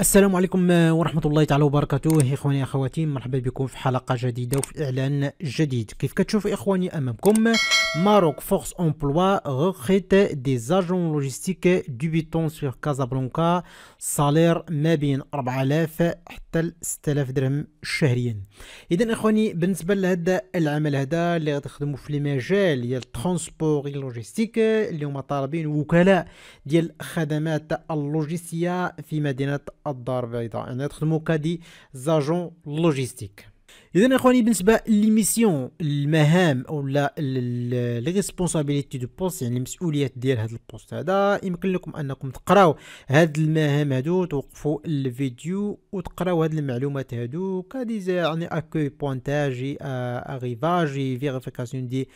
السلام عليكم آه، ورحمة الله تعالى وبركاته إخواني أخواتي مرحبا بكم في حلقة جديدة وفي إعلان جديد كيف كتشوفوا إخواني أمامكم ماروك فورس أمبلوا غخيت دي زاجون لوجيستيك بيتون سور كازابلانكا صالير ما بين 4000 حتى 6000 درهم شهريا إذا إخواني بالنسبة لهذا العمل هذا اللي غتخدموا في المجال ديال الترونسبور لوجيستيك اللي هما طالبين وكلاء ديال خدمات اللوجستية في مدينة d'arriver à un être de mon caddie d'agent logistique. اذا اخواني بالنسبه ميسيون المهام لا لي ريسبونسابيلتي دو بوست يعني المسؤوليات ديال هذا البوست هذا يمكن لكم انكم تقراو هاد المهام هادو توقفوا الفيديو وتقراو هاد المعلومات هادو كادي يعني اكوي بوانتاجي اريفاج فيريفيكاسيون دي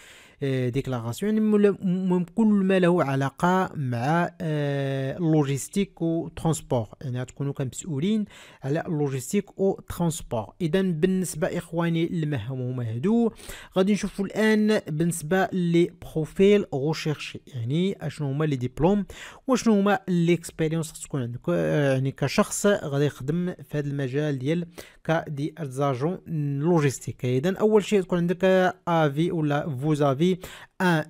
ديكلاراسيون يعني كل ما له علاقه مع اللوجيستيك آه، وترونسبور يعني تكونوا كمسؤولين على اللوجيستيك وترونسبور اذا بالنسبه اخواني المهمومه هادو غادي نشوفوا الان بالنسبه لي بروفيل ريشيرشي يعني اشنو هما لي ديبلوم وشنو هما ليكسبيريونس تكون عندك يعني كشخص غادي يخدم في هذا المجال ديال دي ارزاجون لوجيستيك اذا اول شيء تكون عندك افي ولا فوزافي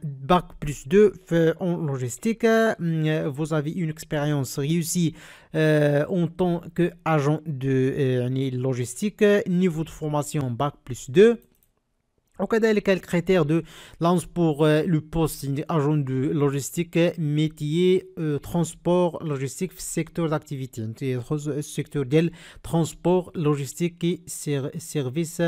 bac plus 2 en logistique. Mm, vous avez une expérience réussie euh, en tant qu'agent de euh, logistique. Niveau de formation bac plus 2. Ok, quel critère de lance pour euh, le poste agent de logistique, métier, transport, logistique, secteur d'activité, secteur d'elle transport, logistique et services service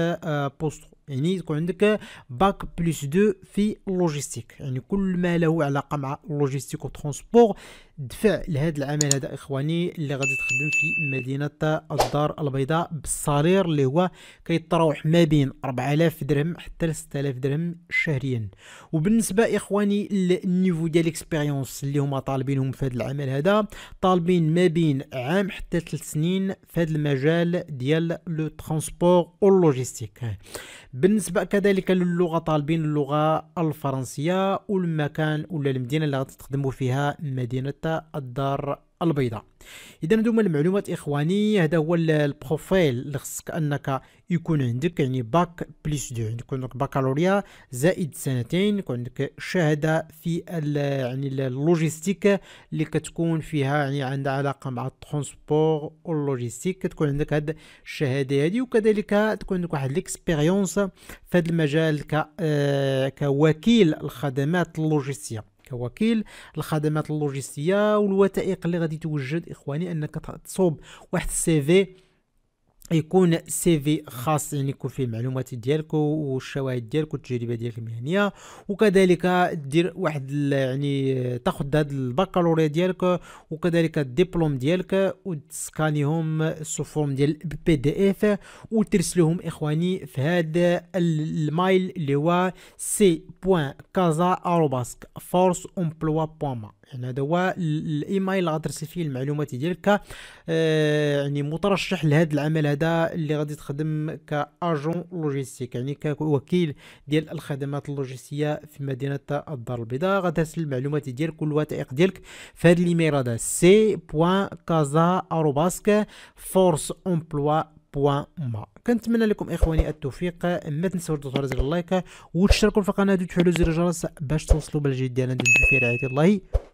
post c'est-à-dire qu'il BAC plus 2 fee la logistique. C'est-à-dire que tout a logistique et transport... دفع لهذا العمل هذا اخواني اللي غادي تخدم في مدينه الدار البيضاء بالصالير اللي هو كيتراوح ما بين 4000 درهم حتى 6000 درهم شهريا وبالنسبه اخواني النيفو ديال الاكسبيريونس اللي هما طالبينهم في هذا العمل هذا طالبين ما بين عام حتى 3 سنين في هذا المجال ديال لو ترونسبور او لوجيستيك بالنسبه كذلك للغه طالبين اللغه الفرنسيه والمكان ولا المدينه اللي غادي تخدموا فيها مدينه حتى الدار البيضاء اذا هذوما المعلومات اخواني هذا هو البروفيل اللي خصك انك يكون عندك يعني باك بليس دو عندك عندك بكالوريا زائد سنتين يكون عندك شهاده في يعني اللوجيستيك اللي كتكون فيها يعني عندها علاقه مع الترونسبور واللوجيستيك كتكون عندك هاد الشهاده هذه وكذلك تكون عندك واحد ليكسبيريونس في هذا المجال ك آه، كوكيل الخدمات اللوجستيه كوكيل الخدمات اللوجستيه والوثائق اللي غادي توجد اخواني انك تصوب واحد السي في يكون سي في خاص يعني يكون فيه المعلومات ديالك والشواهد ديالك والتجربه ديالك المهنيه وكذلك دير واحد يعني تاخذ هاد البكالوريا ديالك وكذلك الدبلوم ديالك وتسكانيهم فورم ديال بي دي اف وترسلهم اخواني في هذا المايل اللي هو سي بوان كازا اروباسك فورس امبلوا بوان يعني هذا هو الايميل اللي غترسل فيه المعلومات ديالك ك آه، يعني مترشح لهذا العمل هذا اللي غادي تخدم كاجون لوجيستيك يعني كوكيل ديال الخدمات اللوجستيه في مدينه الدار البيضاء غترسل المعلومات ديالك والوثائق ديالك في هذا الايميل هذا سي بوان كازا اروباسك فورس امبلوا ما كنتمنى لكم اخواني التوفيق ما تنساوش تضغطوا على زر اللايك وتشتركوا في القناه وتفعلوا زر الجرس باش توصلوا بالجديد ديالنا ندير في رعايه الله